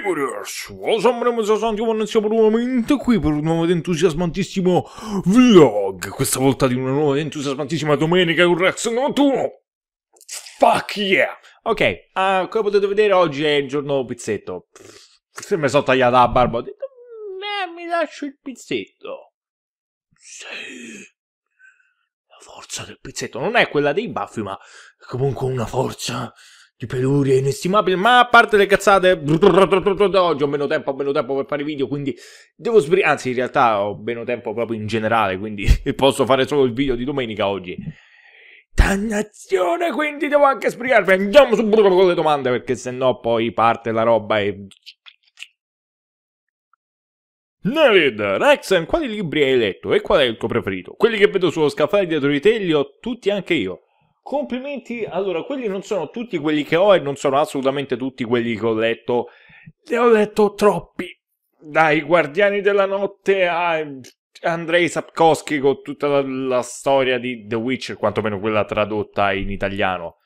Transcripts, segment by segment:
Liberers, Osamremo 61 siamo nuovamente qui per un nuovo ed entusiasmantissimo vlog, questa volta di una nuova ed entusiasmantissima domenica con Rex notturno. Fuck yeah! Ok, uh, come potete vedere oggi è il giorno pizzetto. Se mi sono tagliata la barba ho detto, mm, eh, mi lascio il pizzetto. Sì, la forza del pizzetto non è quella dei baffi ma è comunque una forza di peluria inestimabile, ma a parte le cazzate, oggi ho meno tempo, ho meno tempo per fare video, quindi devo sbrigare, anzi in realtà ho meno tempo proprio in generale, quindi posso fare solo il video di domenica oggi. Dannazione, quindi devo anche sbrigarmi, andiamo subito con le domande, perché se no poi parte la roba e... Narid, Rexen, quali libri hai letto e qual è il tuo preferito? Quelli che vedo sullo scaffale dietro di te li ho tutti anche io. Complimenti, allora quelli non sono tutti quelli che ho e non sono assolutamente tutti quelli che ho letto. Ne ho letto troppi. Dai Guardiani della Notte a Andrei Sapkowski con tutta la, la storia di The Witcher, quantomeno quella tradotta in italiano.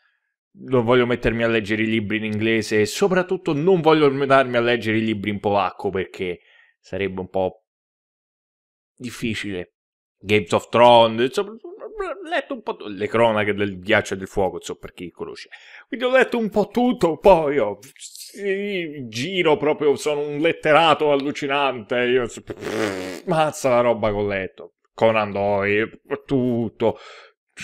Non voglio mettermi a leggere i libri in inglese e soprattutto non voglio darmi a leggere i libri in polacco perché sarebbe un po' difficile. Games of Thrones, letto un po' tutto. le cronache del ghiaccio e del fuoco, insomma, per chi conosce. Quindi ho letto un po' tutto, poi ho. sì, giro proprio, sono un letterato allucinante, io mazza la roba che ho letto. Conan Doyle, tutto.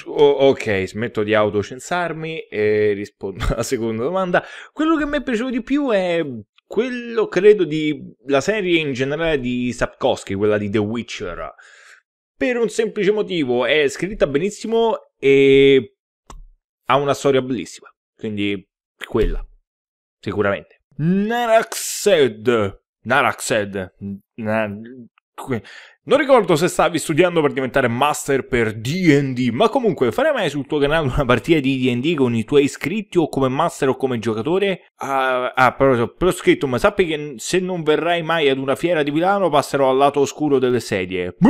Ok, smetto di autocensarmi e rispondo alla seconda domanda. Quello che mi è piaciuto di più è quello, credo, di la serie in generale di Sapkowski, quella di The Witcher per un semplice motivo, è scritta benissimo e ha una storia bellissima, quindi quella, sicuramente. Naraxed, Naraxed, na, non ricordo se stavi studiando per diventare master per D&D, ma comunque farei mai sul tuo canale una partita di D&D con i tuoi iscritti o come master o come giocatore? Ah, ah però, però scritto, ma sappi che se non verrai mai ad una fiera di Milano passerò al lato oscuro delle sedie.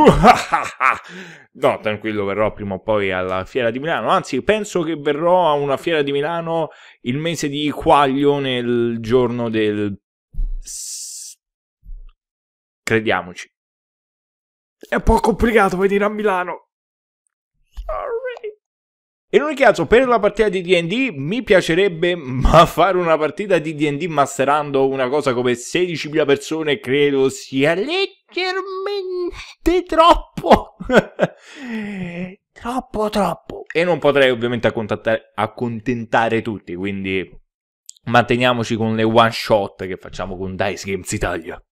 No, tranquillo, verrò prima o poi alla fiera di Milano, anzi penso che verrò a una fiera di Milano il mese di Quaglio nel giorno del... Crediamoci. È un po' complicato venire a Milano. Sorry. In ogni caso, per la partita di DD mi piacerebbe ma fare una partita di DD masterando una cosa come 16.000 persone, credo sia leggermente troppo. troppo, troppo. E non potrei ovviamente accontentare tutti, quindi manteniamoci con le one shot che facciamo con Dice Games Italia.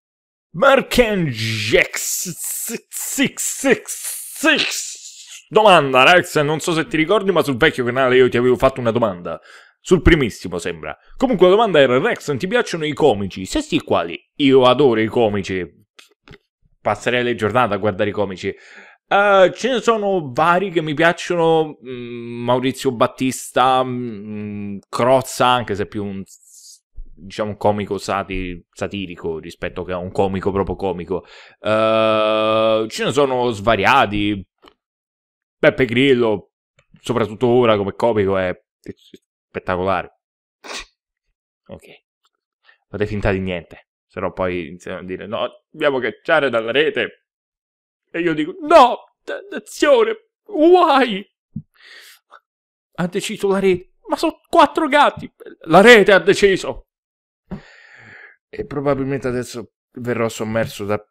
Merkenjex666 Domanda Rex, non so se ti ricordi ma sul vecchio canale io ti avevo fatto una domanda sul primissimo sembra. Comunque la domanda era Rex, ti piacciono i comici? Se sì, quali? Io adoro i comici. Passerei le giornate a guardare i comici. Uh, ce ne sono vari che mi piacciono, mm, Maurizio Battista, mh, mm, Crozza, anche se è più un diciamo, comico sati- satirico rispetto a un comico proprio comico. Uh, ce ne sono svariati. Beppe Grillo, soprattutto ora come comico, è spettacolare. Ok, fate finta di niente, se no poi iniziano a dire no, dobbiamo cacciare dalla rete. E io dico no, dannazione, why? Ha deciso la rete, ma sono quattro gatti, la rete ha deciso e probabilmente adesso verrò sommerso da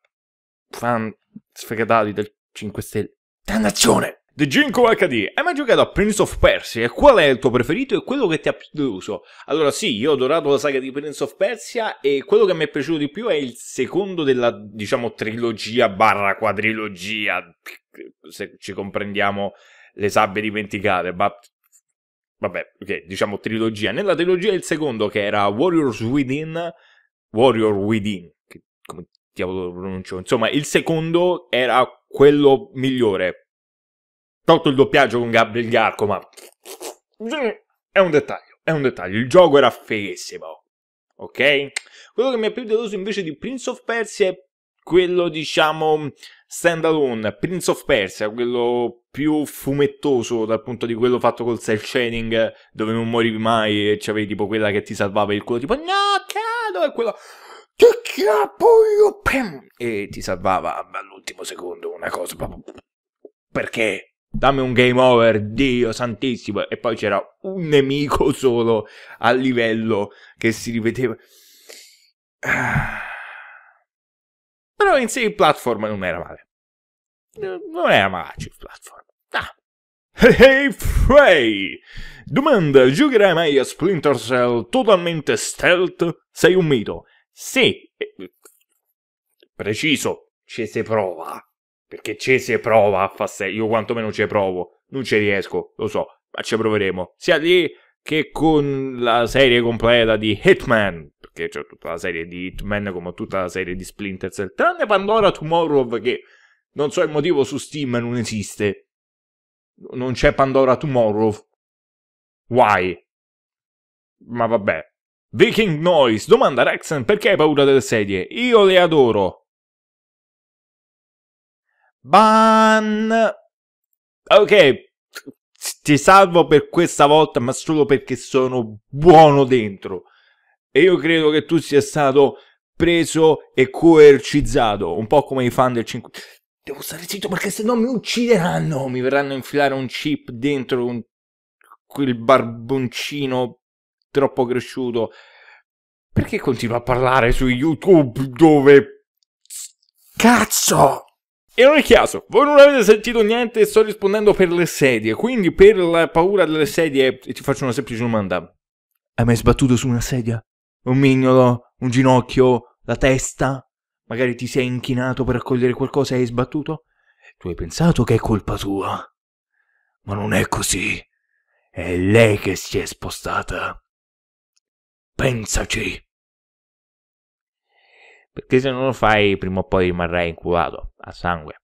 fan sfegatati del 5 Stelle. Dannazione! The Jinko HD, hai mai giocato a Prince of Persia? Qual è il tuo preferito e quello che ti ha più deluso? Allora sì, io ho adorato la saga di Prince of Persia e quello che mi è piaciuto di più è il secondo della, diciamo, trilogia barra quadrilogia, se ci comprendiamo le sabbie dimenticate, ma... Vabbè, ok, diciamo trilogia. Nella trilogia il secondo che era Warriors Within Warrior Within, che, come diavolo lo pronuncio, insomma il secondo era quello migliore. Tolto il doppiaggio con Gabriel Garco, ma è un dettaglio, è un dettaglio, il gioco era feghissimo, ok? Quello che mi ha più deluso invece di Prince of Persia è quello, diciamo, standalone, Prince of Persia, quello più fumettoso dal punto di quello fatto col cell shading dove non morivi mai e c'avevi tipo quella che ti salvava il culo tipo no cado e quello ti chiappo io e ti salvava all'ultimo secondo una cosa proprio perché dammi un game over dio santissimo e poi c'era un nemico solo a livello che si ripeteva ah. però in sé il platform non era male non era male il platform Ah. Hey, hey Frey! Domanda, giocherai mai a Splinter Cell totalmente stealth? Sei un mito. Sì. Preciso, ci si prova. Perché ci si prova a far stealth. Io quantomeno ci provo. Non ci riesco, lo so, ma ci proveremo. Sia lì che con la serie completa di Hitman, perché c'è tutta la serie di Hitman come tutta la serie di Splinter Cell, tranne Pandora Tomorrow che non so il motivo su Steam non esiste non c'è Pandora Tomorrow. Why? Ma vabbè. Viking Noise domanda Rexen perché hai paura delle sedie? Io le adoro. Ban. Ok. Ti salvo per questa volta, ma solo perché sono buono dentro. E io credo che tu sia stato preso e coercizzato, un po' come i fan del 5. Devo stare zitto perché se no mi uccideranno. Mi verranno a infilare un chip dentro un... quel barboncino troppo cresciuto. Perché continua a parlare su YouTube dove... Cazzo! E non è chiaro, voi non avete sentito niente, sto rispondendo per le sedie, quindi per la paura delle sedie ti faccio una semplice domanda. Hai mai sbattuto su una sedia? Un mignolo? Un ginocchio? La testa? Magari ti sei inchinato per raccogliere qualcosa e hai sbattuto? Tu hai pensato che è colpa tua. Ma non è così. È lei che si è spostata. Pensaci. Perché se non lo fai, prima o poi rimarrai inculato a sangue.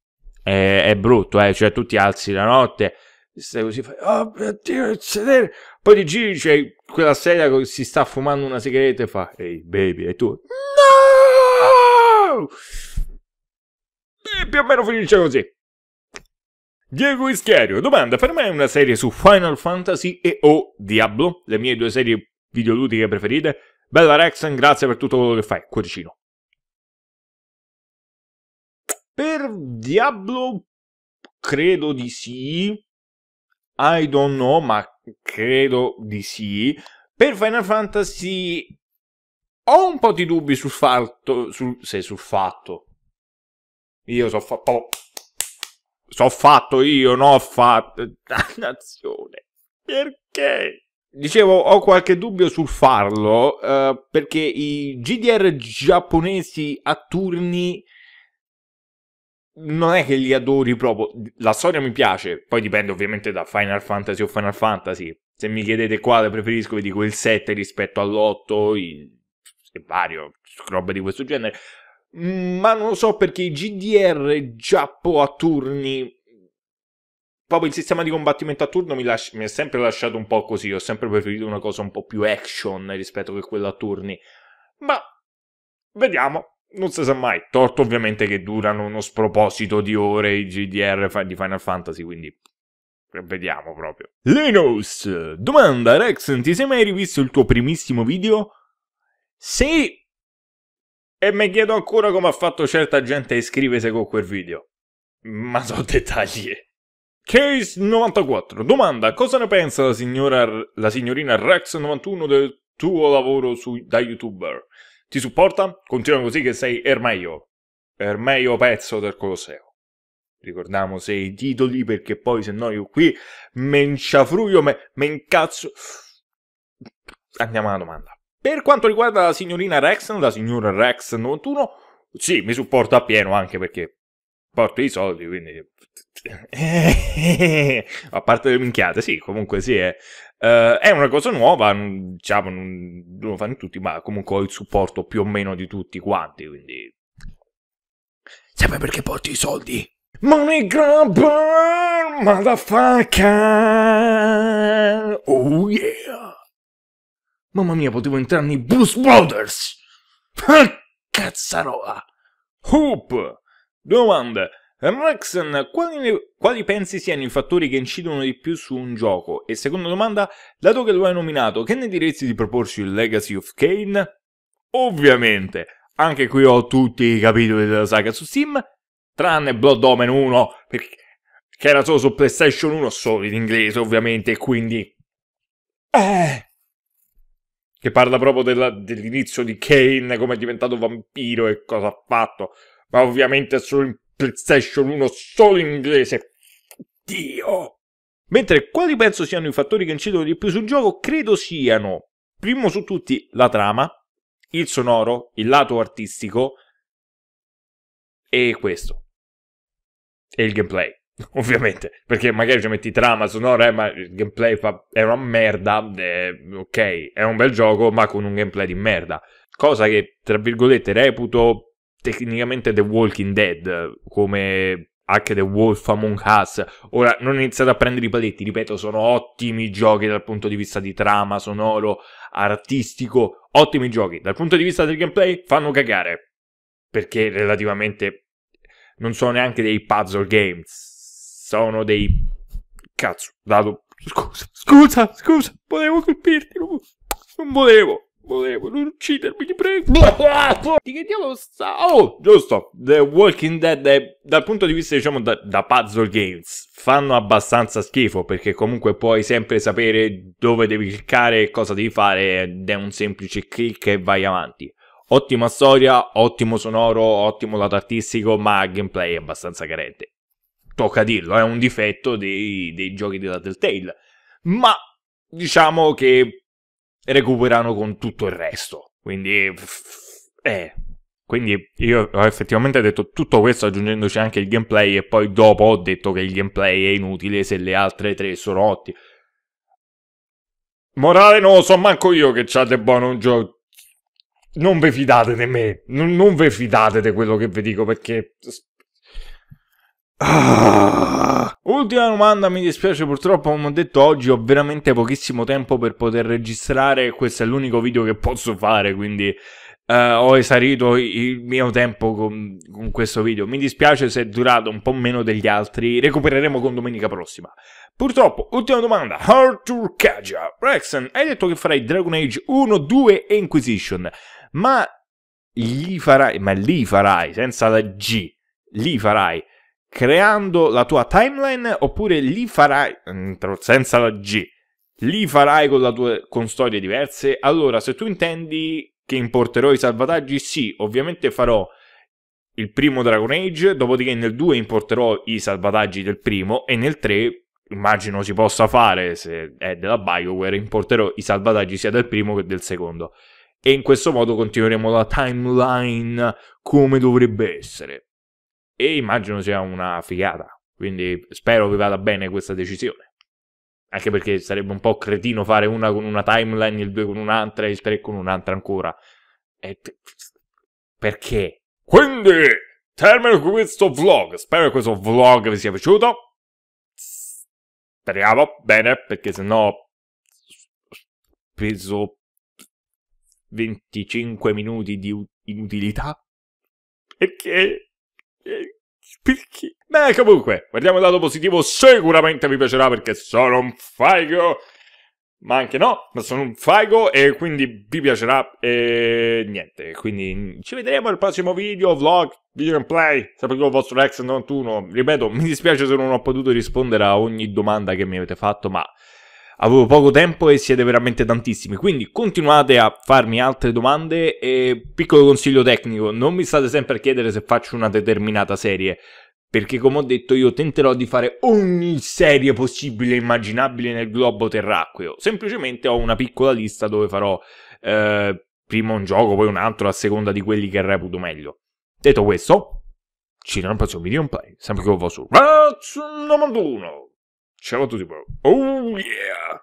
È, è brutto, eh? Cioè, tu ti alzi la notte, stai così, fai, oh ah, mio dio, il sedere. Poi ti giri, c'è cioè, quella sedia che si sta fumando una sigaretta e fa, ehi, hey, baby, e tu, no! E eh, più o meno finisce così. Diego Ischiario, domanda, per me è una serie su Final Fantasy e o Diablo, le mie due serie videoludiche preferite. Bella Rexen, grazie per tutto quello che fai, cuoricino. Per Diablo credo di sì. I don't know, ma credo di sì. Per Final Fantasy ho un po' di dubbi sul fatto, sul, se sul fatto. Io so fatto, so fatto io, non ho fatto, dannazione, perché? Dicevo, ho qualche dubbio sul farlo, eh, perché i GDR giapponesi a turni non è che li adori proprio. La storia mi piace, poi dipende ovviamente da Final Fantasy o Final Fantasy. Se mi chiedete quale preferisco, vi dico il 7 rispetto all'8, vario, roba di questo genere. Mm, ma non lo so perché i GDR giappo a turni proprio il sistema di combattimento a turno mi, lascia, mi, è sempre lasciato un po' così. Ho sempre preferito una cosa un po' più action rispetto a quella a turni. Ma vediamo. Non si sa mai. Torto ovviamente che durano uno sproposito di ore i GDR di Final Fantasy, quindi vediamo proprio. Linus! Domanda, Rex, ti sei mai rivisto il tuo primissimo video? Sì! E mi chiedo ancora come ha fatto certa gente a iscriversi con quel video. Ma so dettagli. Case 94. Domanda, cosa ne pensa la, signora, la signorina Rex 91 del tuo lavoro su, da youtuber? Ti supporta? Continua così che sei Ermeio. Ermeio pezzo del Colosseo. Ricordiamo i titoli perché poi se no io qui me inciafruio, me, me incazzo. Andiamo alla domanda. Per quanto riguarda la signorina Rex, la signora Rex 91, sì, mi supporta appieno anche perché porto i soldi, quindi... a parte le minchiate, sì, comunque sì, è, uh, eh. eh, è una cosa nuova, diciamo, non, non lo fanno tutti, ma comunque ho il supporto più o meno di tutti quanti, quindi... Sempre perché porti i soldi. Money grabber, motherfucker! Oh yeah! Mamma mia, potevo entrare nei Blues Brothers! Cazzarola! Hoop! Domanda. Rexen, quali, ne... quali, pensi siano i fattori che incidono di più su un gioco? E seconda domanda, dato che lo hai nominato, che ne diresti di proporsi il Legacy of Kane? Ovviamente, anche qui ho tutti i capitoli della saga su Steam, tranne Blood Omen 1, perché che era solo su PlayStation 1, solo in inglese ovviamente, quindi... Eh che parla proprio della, dell'inizio di Kane, come è diventato vampiro e cosa ha fatto, ma ovviamente è solo in PlayStation 1, solo in inglese. Dio! Mentre quali penso siano i fattori che incidono di più sul gioco, credo siano, primo su tutti, la trama, il sonoro, il lato artistico e questo. E il gameplay. Ovviamente, perché magari ci metti trama sonora, eh, ma il gameplay fa... è una merda, eh, ok, è un bel gioco, ma con un gameplay di merda. Cosa che, tra virgolette, reputo tecnicamente The Walking Dead, come anche The Wolf Among Us. Ora, non iniziate a prendere i paletti, ripeto, sono ottimi giochi dal punto di vista di trama, sonoro, artistico, ottimi giochi. Dal punto di vista del gameplay, fanno cagare. Perché relativamente non sono neanche dei puzzle games sono dei cazzo, dato scusa, scusa, scusa, volevo colpirti, non, non volevo, volevo, non uccidermi, ti prego. Di che diavolo sta? Oh, giusto, The Walking Dead è, dal punto di vista, diciamo, da, da puzzle games, fanno abbastanza schifo, perché comunque puoi sempre sapere dove devi cliccare, e cosa devi fare, ed è un semplice clic e vai avanti. Ottima storia, ottimo sonoro, ottimo lato artistico, ma gameplay è abbastanza carente tocca dirlo, è un difetto dei, dei giochi della Telltale, ma diciamo che recuperano con tutto il resto, quindi... Eh, quindi io ho effettivamente detto tutto questo aggiungendoci anche il gameplay e poi dopo ho detto che il gameplay è inutile se le altre tre sono ottime. Morale no, so manco io che c'è buono un gioco. Non vi fidate di me, non, non vi fidate di quello che vi dico perché Ah. Ultima domanda, mi dispiace purtroppo come ho detto oggi ho veramente pochissimo tempo per poter registrare, questo è l'unico video che posso fare, quindi uh, ho esaurito il mio tempo con, con, questo video. Mi dispiace se è durato un po' meno degli altri, recupereremo con domenica prossima. Purtroppo, ultima domanda, Arthur Kaja. Rexen, hai detto che farai Dragon Age 1, 2 e Inquisition, ma li farai, ma li farai, senza la G, li farai creando la tua timeline oppure li farai mm, senza la G li farai con, tua, con, storie diverse allora se tu intendi che importerò i salvataggi sì ovviamente farò il primo Dragon Age dopodiché nel 2 importerò i salvataggi del primo e nel 3 immagino si possa fare se è della Bioware importerò i salvataggi sia del primo che del secondo e in questo modo continueremo la timeline come dovrebbe essere e immagino sia una figata. Quindi spero vi vada bene questa decisione. Anche perché sarebbe un po' cretino fare una con una timeline, il 2 con un'altra, il 3 con un'altra ancora. E perché? Quindi, termino questo vlog. Spero che questo vlog vi sia piaciuto. Speriamo, bene, perché sennò speso 25 minuti di inutilità. Perché? Perché? Beh, comunque, guardiamo il lato positivo, sicuramente vi piacerà perché sono un figo. Ma anche no, ma sono un figo e quindi vi piacerà e niente. Quindi ci vedremo al prossimo video, vlog, video gameplay. Sapete con il vostro Rex91. Ripeto, mi dispiace se non ho potuto rispondere a ogni domanda che mi avete fatto, ma avevo poco tempo e siete veramente tantissimi. Quindi continuate a farmi altre domande e piccolo consiglio tecnico, non mi state sempre a chiedere se faccio una determinata serie, perché come ho detto io tenterò di fare ogni serie possibile e immaginabile nel globo terracqueo. Semplicemente ho una piccola lista dove farò eh, prima un gioco, poi un altro a seconda di quelli che reputo meglio. Detto questo, ci vediamo al prossimo video un play, sempre che lo vostro Razz91! Ciao a tutti, bro. Oh yeah!